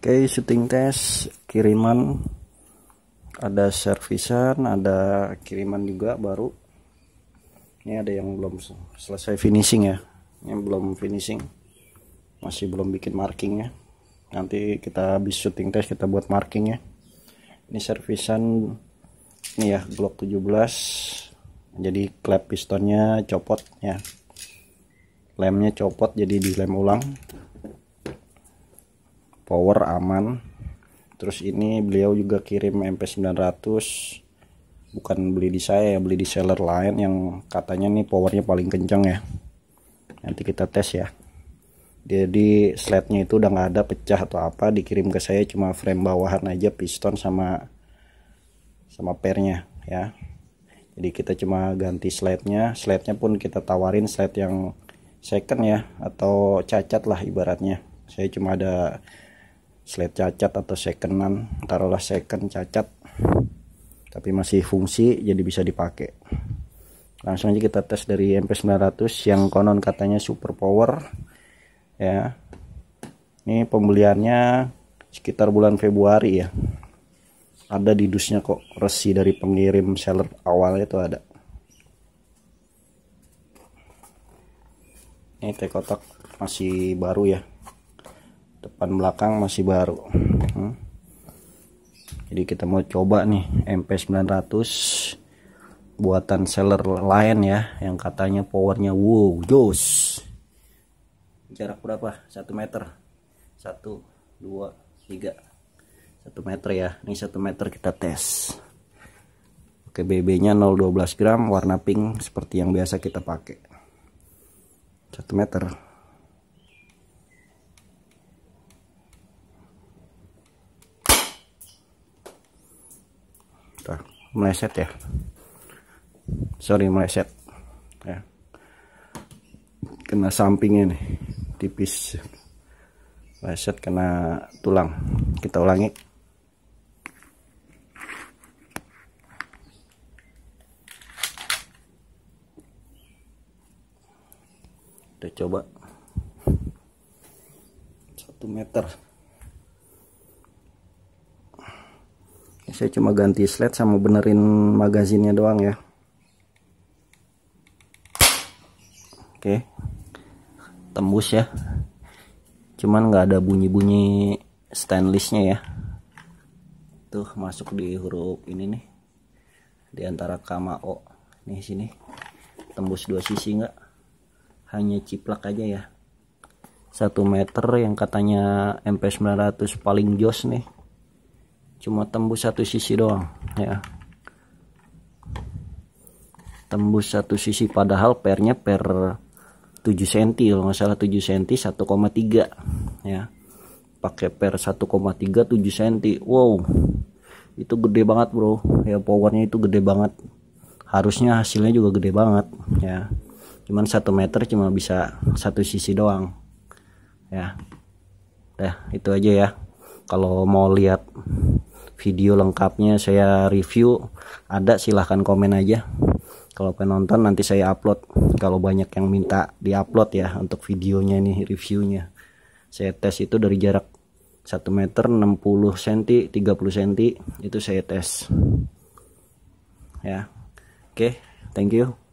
Oke, okay, syuting tes kiriman ada servisan, ada kiriman juga baru. Ini ada yang belum selesai finishing ya. Ini belum finishing. Masih belum bikin marking ya. Nanti kita habis syuting tes kita buat marking ya. Ini servisan ini ya Glock 17. Jadi klep pistonnya copot ya. Lemnya copot jadi dilem ulang power aman terus ini beliau juga kirim MP900 bukan beli di saya ya beli di seller lain yang katanya nih powernya paling kenceng ya nanti kita tes ya jadi slide nya itu udah nggak ada pecah atau apa dikirim ke saya cuma frame bawahan aja piston sama sama pernya ya jadi kita cuma ganti slide nya slide nya pun kita tawarin slide yang second ya atau cacat lah ibaratnya saya cuma ada slide cacat atau secondan taruhlah second cacat tapi masih fungsi jadi bisa dipakai langsung aja kita tes dari MP900 yang konon katanya super power ya ini pembeliannya sekitar bulan Februari ya ada di dusnya kok resi dari pengirim seller awalnya itu ada ini teh kotak masih baru ya depan belakang masih baru hmm. jadi kita mau coba nih MP900 buatan seller lain ya yang katanya powernya wow jos jarak berapa satu meter satu dua tiga satu meter ya ini satu meter kita tes Oke BB nya 012 gram warna pink seperti yang biasa kita pakai Satu meter Tuh, meleset ya sorry meleset ya kena sampingnya nih tipis meleset kena tulang kita ulangi kita coba satu meter saya cuma ganti sled sama benerin magazinnya doang ya oke tembus ya cuman nggak ada bunyi-bunyi stainlessnya ya tuh masuk di huruf ini nih di antara kama O nih sini tembus dua sisi nggak hanya ciplak aja ya satu meter yang katanya MP900 paling jos nih cuma tembus satu sisi doang ya tembus satu sisi padahal pernya per 7 cm kalau nggak salah 7 cm 1,3 ya pakai per 1,3 7 cm wow itu gede banget bro ya powernya itu gede banget harusnya hasilnya juga gede banget ya cuman satu meter cuma bisa satu sisi doang ya ya itu aja ya kalau mau lihat video lengkapnya saya review ada silahkan komen aja kalau penonton nanti saya upload kalau banyak yang minta di upload ya untuk videonya ini reviewnya saya tes itu dari jarak 1 meter 60 cm 30 cm itu saya tes ya oke okay, thank you